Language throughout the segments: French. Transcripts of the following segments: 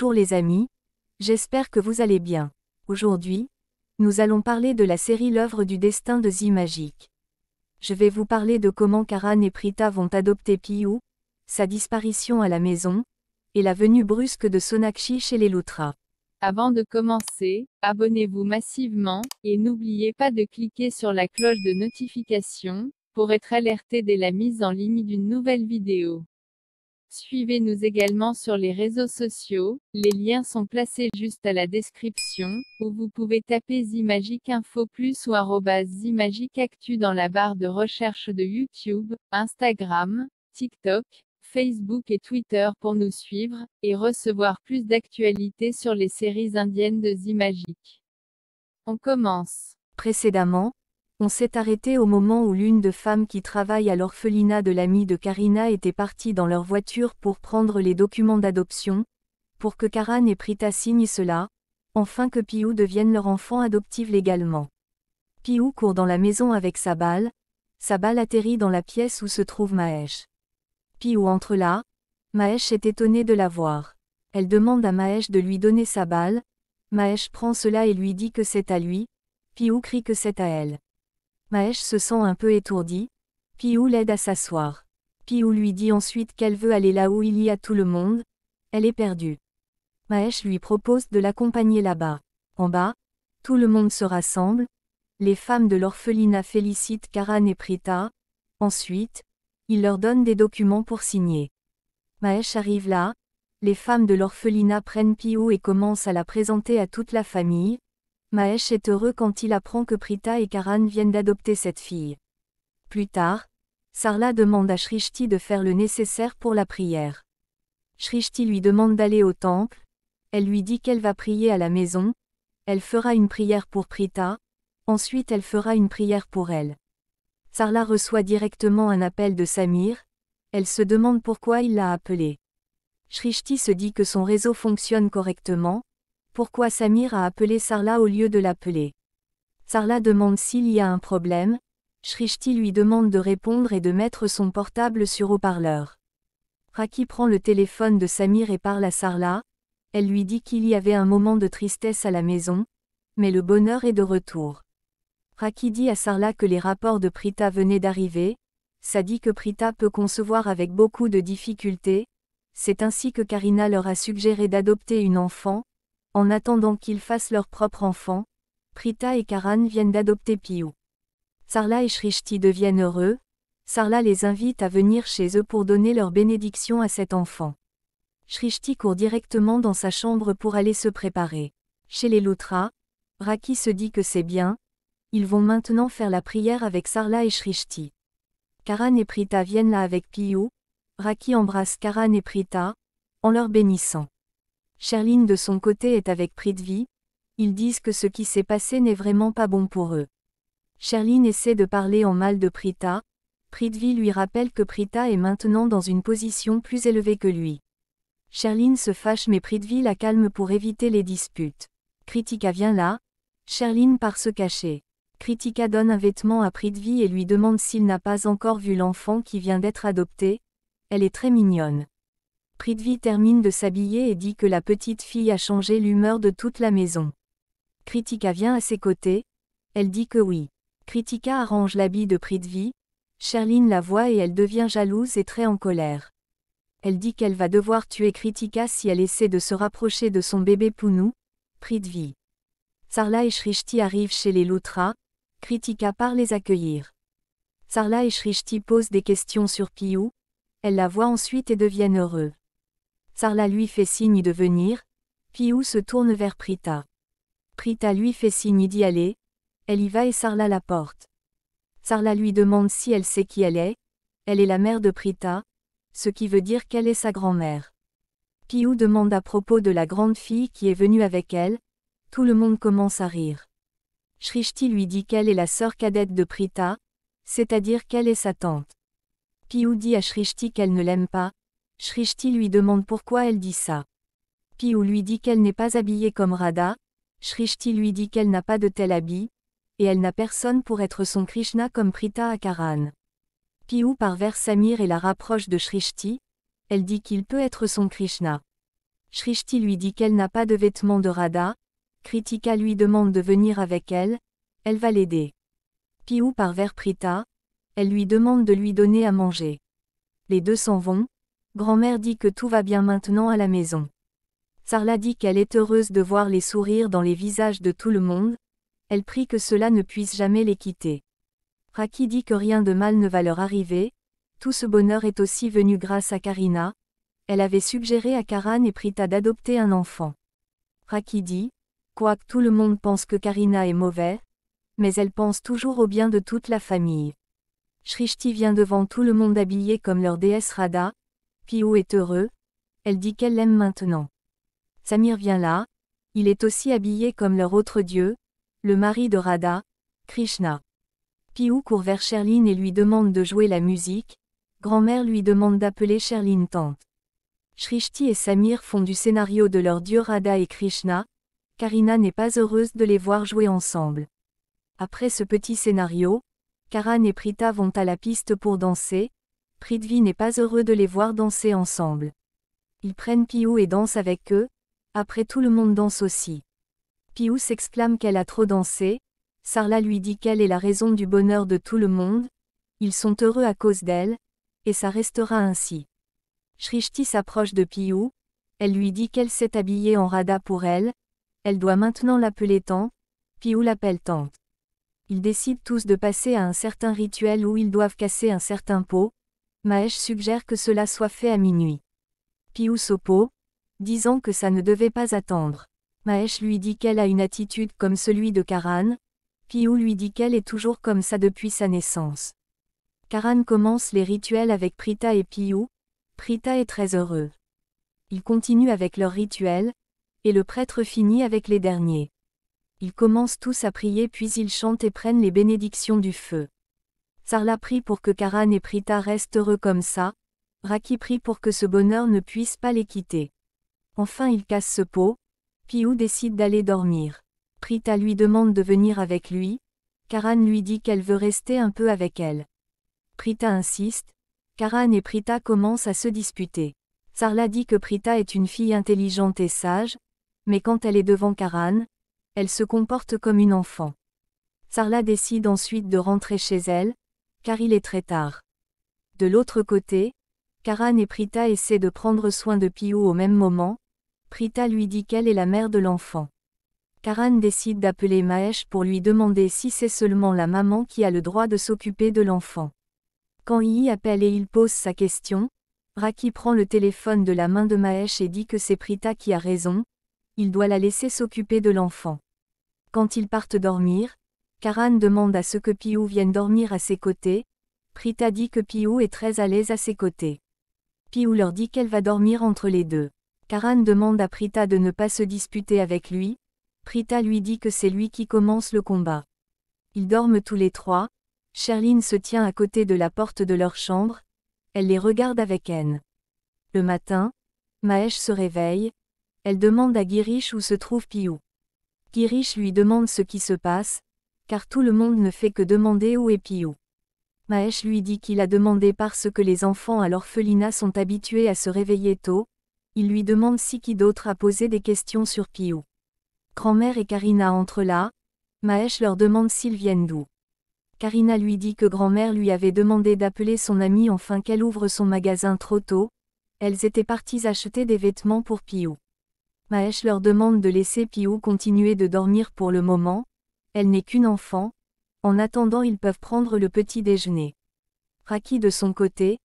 Bonjour les amis, j'espère que vous allez bien. Aujourd'hui, nous allons parler de la série L'œuvre du destin de Z Magique. Je vais vous parler de comment Karan et Prita vont adopter Piyu, sa disparition à la maison, et la venue brusque de Sonakshi chez les Loutra. Avant de commencer, abonnez-vous massivement, et n'oubliez pas de cliquer sur la cloche de notification, pour être alerté dès la mise en ligne d'une nouvelle vidéo. Suivez-nous également sur les réseaux sociaux, les liens sont placés juste à la description, ou vous pouvez taper Zimagic Info Plus ou Zimagic Actu dans la barre de recherche de YouTube, Instagram, TikTok, Facebook et Twitter pour nous suivre, et recevoir plus d'actualités sur les séries indiennes de Zimagic. On commence. Précédemment, on s'est arrêté au moment où l'une de femmes qui travaille à l'orphelinat de l'ami de Karina était partie dans leur voiture pour prendre les documents d'adoption, pour que Karan et Prita signent cela, enfin que Piou devienne leur enfant adoptive légalement. Piou court dans la maison avec sa balle, sa balle atterrit dans la pièce où se trouve Mahesh. Piou entre là, Mahesh est étonné de la voir. Elle demande à Mahesh de lui donner sa balle, Mahesh prend cela et lui dit que c'est à lui, Piou crie que c'est à elle. Maesh se sent un peu étourdi. Piou l'aide à s'asseoir. Piou lui dit ensuite qu'elle veut aller là où il y a tout le monde. Elle est perdue. Maëch lui propose de l'accompagner là-bas. En bas, tout le monde se rassemble. Les femmes de l'orphelinat félicitent Karan et Prita. Ensuite, il leur donne des documents pour signer. Maesh arrive là. Les femmes de l'orphelinat prennent Piou et commencent à la présenter à toute la famille. Mahesh est heureux quand il apprend que Prita et Karan viennent d'adopter cette fille. Plus tard, Sarla demande à Shrishti de faire le nécessaire pour la prière. Shrishti lui demande d'aller au temple, elle lui dit qu'elle va prier à la maison, elle fera une prière pour Prita, ensuite elle fera une prière pour elle. Sarla reçoit directement un appel de Samir, elle se demande pourquoi il l'a appelée. Shrishti se dit que son réseau fonctionne correctement, pourquoi Samir a appelé Sarla au lieu de l'appeler. Sarla demande s'il y a un problème, Shrishti lui demande de répondre et de mettre son portable sur haut-parleur. Raki prend le téléphone de Samir et parle à Sarla, elle lui dit qu'il y avait un moment de tristesse à la maison, mais le bonheur est de retour. Raki dit à Sarla que les rapports de Prita venaient d'arriver, ça dit que Prita peut concevoir avec beaucoup de difficultés, c'est ainsi que Karina leur a suggéré d'adopter une enfant, en attendant qu'ils fassent leur propre enfant, Prita et Karan viennent d'adopter Piyu. Sarla et Shrishti deviennent heureux, Sarla les invite à venir chez eux pour donner leur bénédiction à cet enfant. Shrishti court directement dans sa chambre pour aller se préparer. Chez les Loutras, Raki se dit que c'est bien, ils vont maintenant faire la prière avec Sarla et Shrishti. Karan et Prita viennent là avec Piyu, Raki embrasse Karan et Prita, en leur bénissant. Sherline de son côté est avec Prithvi, ils disent que ce qui s'est passé n'est vraiment pas bon pour eux. Charline essaie de parler en mal de Prita, Prithvi lui rappelle que Prita est maintenant dans une position plus élevée que lui. Charline se fâche mais Prithvi la calme pour éviter les disputes. Kritika vient là, Charline part se cacher. Kritika donne un vêtement à Prithvi et lui demande s'il n'a pas encore vu l'enfant qui vient d'être adopté, elle est très mignonne. Prithvi termine de s'habiller et dit que la petite fille a changé l'humeur de toute la maison. Kritika vient à ses côtés, elle dit que oui. Kritika arrange l'habit de Prithvi, Sherline la voit et elle devient jalouse et très en colère. Elle dit qu'elle va devoir tuer Kritika si elle essaie de se rapprocher de son bébé Pounou, Prithvi. Sarla et Shrishti arrivent chez les Loutras, Kritika part les accueillir. Sarla et Shrishti posent des questions sur Piyu, elle la voit ensuite et deviennent heureux. Sarla lui fait signe de venir, Piou se tourne vers Prita. Prita lui fait signe d'y aller, elle y va et Sarla la porte. Sarla lui demande si elle sait qui elle est, elle est la mère de Prita, ce qui veut dire qu'elle est sa grand-mère. Piou demande à propos de la grande fille qui est venue avec elle, tout le monde commence à rire. Shrishti lui dit qu'elle est la sœur cadette de Prita, c'est-à-dire qu'elle est sa tante. Piou dit à Shrishti qu'elle ne l'aime pas, Shrishti lui demande pourquoi elle dit ça. Piou lui dit qu'elle n'est pas habillée comme Radha, Shrishti lui dit qu'elle n'a pas de tel habit, et elle n'a personne pour être son Krishna comme Prita Akaran. Piou vers Samir et la rapproche de Shrishti, elle dit qu'il peut être son Krishna. Shrishti lui dit qu'elle n'a pas de vêtements de Radha, Kritika lui demande de venir avec elle, elle va l'aider. Piou vers Prita, elle lui demande de lui donner à manger. Les deux s'en vont, Grand-mère dit que tout va bien maintenant à la maison. Sarla dit qu'elle est heureuse de voir les sourires dans les visages de tout le monde. Elle prie que cela ne puisse jamais les quitter. Raki dit que rien de mal ne va leur arriver. Tout ce bonheur est aussi venu grâce à Karina. Elle avait suggéré à Karan et Prita d'adopter un enfant. Raki dit, quoique tout le monde pense que Karina est mauvaise, mais elle pense toujours au bien de toute la famille. Shrishti vient devant tout le monde habillé comme leur déesse Radha, Pihu est heureux. Elle dit qu'elle l'aime maintenant. Samir vient là. Il est aussi habillé comme leur autre dieu, le mari de Radha, Krishna. Piou court vers Sherline et lui demande de jouer la musique. Grand-mère lui demande d'appeler Sherline tante. Shrishti et Samir font du scénario de leur dieu Radha et Krishna. Karina n'est pas heureuse de les voir jouer ensemble. Après ce petit scénario, Karan et Prita vont à la piste pour danser, Prithvi n'est pas heureux de les voir danser ensemble. Ils prennent Piou et dansent avec eux, après tout le monde danse aussi. Piou s'exclame qu'elle a trop dansé, Sarla lui dit qu'elle est la raison du bonheur de tout le monde, ils sont heureux à cause d'elle, et ça restera ainsi. Shrishti s'approche de Piou, elle lui dit qu'elle s'est habillée en Rada pour elle, elle doit maintenant l'appeler Tante, Piou l'appelle Tante. Ils décident tous de passer à un certain rituel où ils doivent casser un certain pot, Maesh suggère que cela soit fait à minuit. Piou s'oppose, disant que ça ne devait pas attendre. Maesh lui dit qu'elle a une attitude comme celui de Karan. Piou lui dit qu'elle est toujours comme ça depuis sa naissance. Karan commence les rituels avec Prita et Piou. Prita est très heureux. Ils continuent avec leurs rituels, et le prêtre finit avec les derniers. Ils commencent tous à prier puis ils chantent et prennent les bénédictions du feu. Sarla prie pour que Karan et Prita restent heureux comme ça, Raki prie pour que ce bonheur ne puisse pas les quitter. Enfin il casse ce pot, Piou décide d'aller dormir. Prita lui demande de venir avec lui, Karan lui dit qu'elle veut rester un peu avec elle. Prita insiste, Karan et Prita commencent à se disputer. Sarla dit que Prita est une fille intelligente et sage, mais quand elle est devant Karan, elle se comporte comme une enfant. Sarla décide ensuite de rentrer chez elle, car il est très tard. De l'autre côté, Karan et Prita essaient de prendre soin de Piu au même moment. Prita lui dit qu'elle est la mère de l'enfant. Karan décide d'appeler Mahesh pour lui demander si c'est seulement la maman qui a le droit de s'occuper de l'enfant. Quand Yi appelle et il pose sa question, Raki prend le téléphone de la main de Mahesh et dit que c'est Prita qui a raison, il doit la laisser s'occuper de l'enfant. Quand ils partent dormir, Karan demande à ce que Piou vienne dormir à ses côtés. Prita dit que Piou est très à l'aise à ses côtés. Piou leur dit qu'elle va dormir entre les deux. Karan demande à Prita de ne pas se disputer avec lui. Prita lui dit que c'est lui qui commence le combat. Ils dorment tous les trois. Sherline se tient à côté de la porte de leur chambre. Elle les regarde avec haine. Le matin, Mahesh se réveille. Elle demande à Girish où se trouve Piou. Girish lui demande ce qui se passe car tout le monde ne fait que demander où est Piou. Maëch lui dit qu'il a demandé parce que les enfants à l'orphelinat sont habitués à se réveiller tôt. Il lui demande si qui d'autre a posé des questions sur Piou. Grand-mère et Karina entrent là. Maëch leur demande s'ils viennent d'où. Karina lui dit que grand-mère lui avait demandé d'appeler son amie enfin qu'elle ouvre son magasin trop tôt. Elles étaient parties acheter des vêtements pour Piou. Maëch leur demande de laisser Piou continuer de dormir pour le moment, elle n'est qu'une enfant. En attendant, ils peuvent prendre le petit déjeuner. Raki de son côté,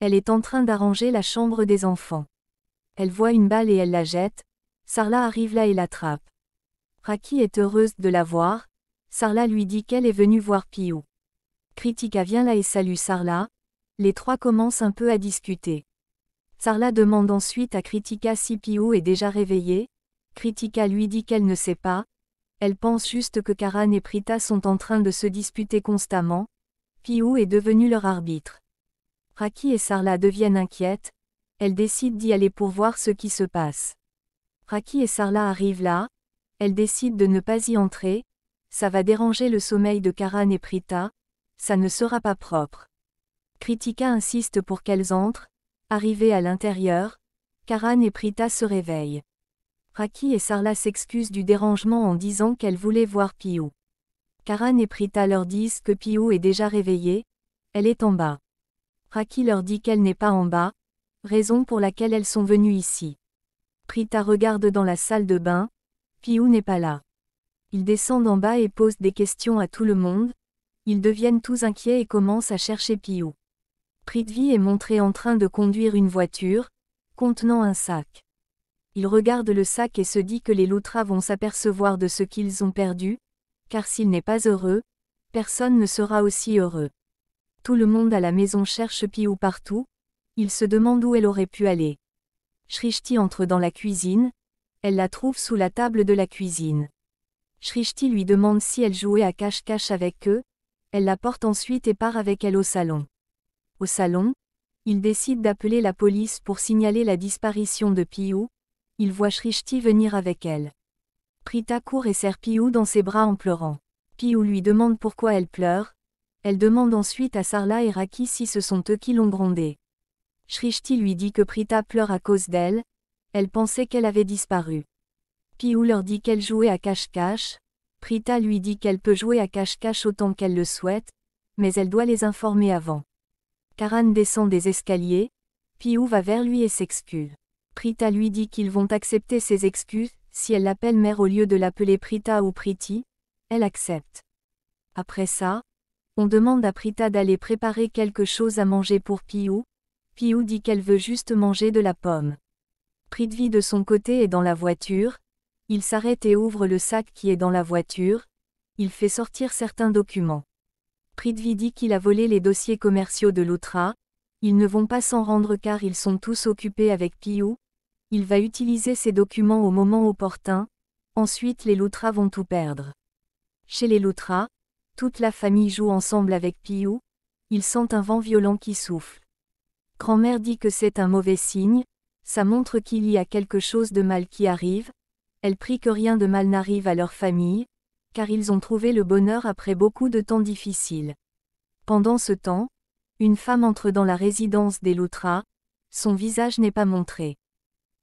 elle est en train d'arranger la chambre des enfants. Elle voit une balle et elle la jette. Sarla arrive là et l'attrape. Raki est heureuse de la voir. Sarla lui dit qu'elle est venue voir Piou. Kritika vient là et salue Sarla. Les trois commencent un peu à discuter. Sarla demande ensuite à Kritika si Piou est déjà réveillé. Kritika lui dit qu'elle ne sait pas, elle pense juste que Karan et Prita sont en train de se disputer constamment. Piou est devenu leur arbitre. Raki et Sarla deviennent inquiètes. Elles décident d'y aller pour voir ce qui se passe. Raki et Sarla arrivent là. Elles décident de ne pas y entrer. Ça va déranger le sommeil de Karan et Prita. Ça ne sera pas propre. Kritika insiste pour qu'elles entrent. Arrivées à l'intérieur, Karan et Prita se réveillent. Raki et Sarla s'excusent du dérangement en disant qu'elles voulaient voir Piou. Karan et Prita leur disent que Piou est déjà réveillée, elle est en bas. Raki leur dit qu'elle n'est pas en bas, raison pour laquelle elles sont venues ici. Prita regarde dans la salle de bain, Piou n'est pas là. Ils descendent en bas et posent des questions à tout le monde, ils deviennent tous inquiets et commencent à chercher Piou. Prithvi est montré en train de conduire une voiture, contenant un sac il regarde le sac et se dit que les Loutras vont s'apercevoir de ce qu'ils ont perdu, car s'il n'est pas heureux, personne ne sera aussi heureux. Tout le monde à la maison cherche Piou partout, il se demande où elle aurait pu aller. Shrishti entre dans la cuisine, elle la trouve sous la table de la cuisine. Shrishti lui demande si elle jouait à cache-cache avec eux, elle la porte ensuite et part avec elle au salon. Au salon, il décide d'appeler la police pour signaler la disparition de Piou, il voit Shrishti venir avec elle. Prita court et serre Piou dans ses bras en pleurant. Piou lui demande pourquoi elle pleure. Elle demande ensuite à Sarla et Raki si ce sont eux qui l'ont grondée. Shrishti lui dit que Prita pleure à cause d'elle. Elle pensait qu'elle avait disparu. Piou leur dit qu'elle jouait à cache-cache. Prita lui dit qu'elle peut jouer à cache-cache autant qu'elle le souhaite, mais elle doit les informer avant. Karan descend des escaliers. Piou va vers lui et s'excuse. Prita lui dit qu'ils vont accepter ses excuses, si elle l'appelle mère au lieu de l'appeler Prita ou Priti, elle accepte. Après ça, on demande à Prita d'aller préparer quelque chose à manger pour Piou. Piou dit qu'elle veut juste manger de la pomme. Prithvi de son côté est dans la voiture, il s'arrête et ouvre le sac qui est dans la voiture, il fait sortir certains documents. Prithvi dit qu'il a volé les dossiers commerciaux de l'Outra, ils ne vont pas s'en rendre car ils sont tous occupés avec Piou. Il va utiliser ses documents au moment opportun. Ensuite les Loutras vont tout perdre. Chez les Loutras, toute la famille joue ensemble avec Piou. Ils sentent un vent violent qui souffle. Grand-mère dit que c'est un mauvais signe, ça montre qu'il y a quelque chose de mal qui arrive, elle prie que rien de mal n'arrive à leur famille, car ils ont trouvé le bonheur après beaucoup de temps difficile. Pendant ce temps, une femme entre dans la résidence des Loutra, son visage n'est pas montré.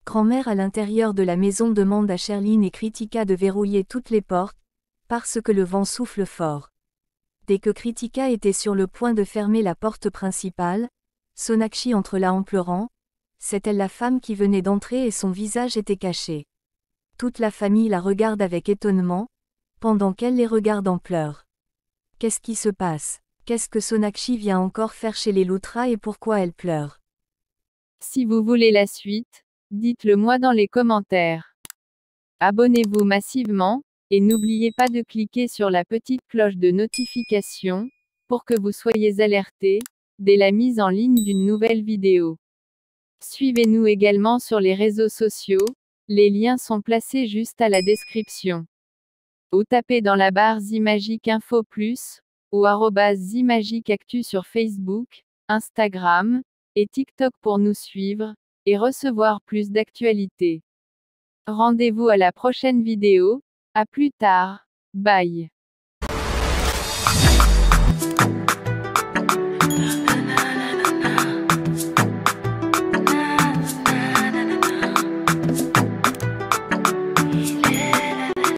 Grand-mère à l'intérieur de la maison demande à Sherline et Kritika de verrouiller toutes les portes, parce que le vent souffle fort. Dès que Kritika était sur le point de fermer la porte principale, Sonakshi entre là en pleurant, c'était la femme qui venait d'entrer et son visage était caché. Toute la famille la regarde avec étonnement, pendant qu'elle les regarde en pleurs. Qu'est-ce qui se passe qu'est-ce que Sonakshi vient encore faire chez les Loutra et pourquoi elle pleure. Si vous voulez la suite, dites-le moi dans les commentaires. Abonnez-vous massivement, et n'oubliez pas de cliquer sur la petite cloche de notification, pour que vous soyez alerté, dès la mise en ligne d'une nouvelle vidéo. Suivez-nous également sur les réseaux sociaux, les liens sont placés juste à la description. Ou tapez dans la barre zimagique Info Plus, ou Actu sur Facebook, Instagram et TikTok pour nous suivre et recevoir plus d'actualités. Rendez-vous à la prochaine vidéo, à plus tard, bye.